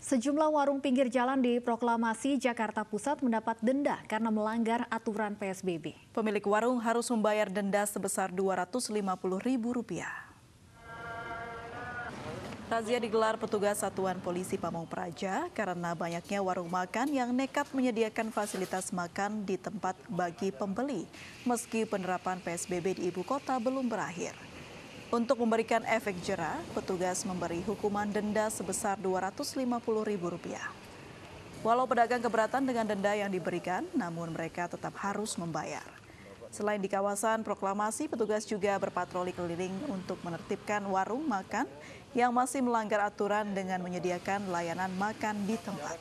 Sejumlah warung pinggir jalan di Proklamasi Jakarta Pusat mendapat denda karena melanggar aturan PSBB. Pemilik warung harus membayar denda sebesar Rp250.000. Razia digelar petugas Satuan Polisi Pamung Praja karena banyaknya warung makan yang nekat menyediakan fasilitas makan di tempat bagi pembeli, meski penerapan PSBB di ibu kota belum berakhir. Untuk memberikan efek jerah, petugas memberi hukuman denda sebesar Rp250.000. Walau pedagang keberatan dengan denda yang diberikan, namun mereka tetap harus membayar. Selain di kawasan proklamasi, petugas juga berpatroli keliling untuk menertibkan warung makan yang masih melanggar aturan dengan menyediakan layanan makan di tempat.